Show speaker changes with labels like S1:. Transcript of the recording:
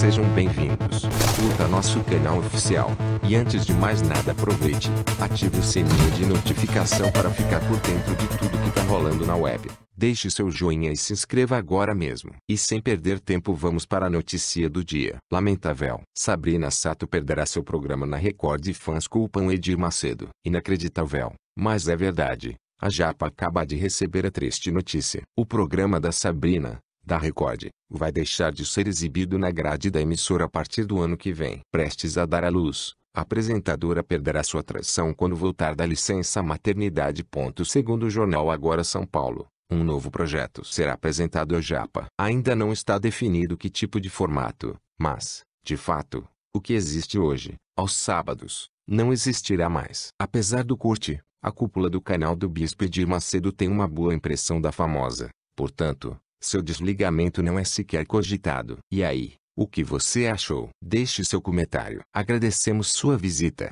S1: Sejam bem-vindos. Curta nosso canal oficial. E antes de mais nada, aproveite, ative o sininho de notificação para ficar por dentro de tudo que tá rolando na web. Deixe seu joinha e se inscreva agora mesmo. E sem perder tempo, vamos para a notícia do dia. Lamentável. Sabrina Sato perderá seu programa na Record e fãs culpam Edir Macedo. Inacreditável, mas é verdade. A Japa acaba de receber a triste notícia. O programa da Sabrina, da Record, vai deixar de ser exibido na grade da emissora a partir do ano que vem. Prestes a dar à luz, a apresentadora perderá sua atração quando voltar da licença maternidade. Segundo o jornal Agora São Paulo, um novo projeto será apresentado ao Japa. Ainda não está definido que tipo de formato, mas, de fato, o que existe hoje, aos sábados, não existirá mais. Apesar do corte, a cúpula do canal do Bispo Edir Macedo tem uma boa impressão da famosa, portanto, seu desligamento não é sequer cogitado. E aí, o que você achou? Deixe seu comentário. Agradecemos sua visita.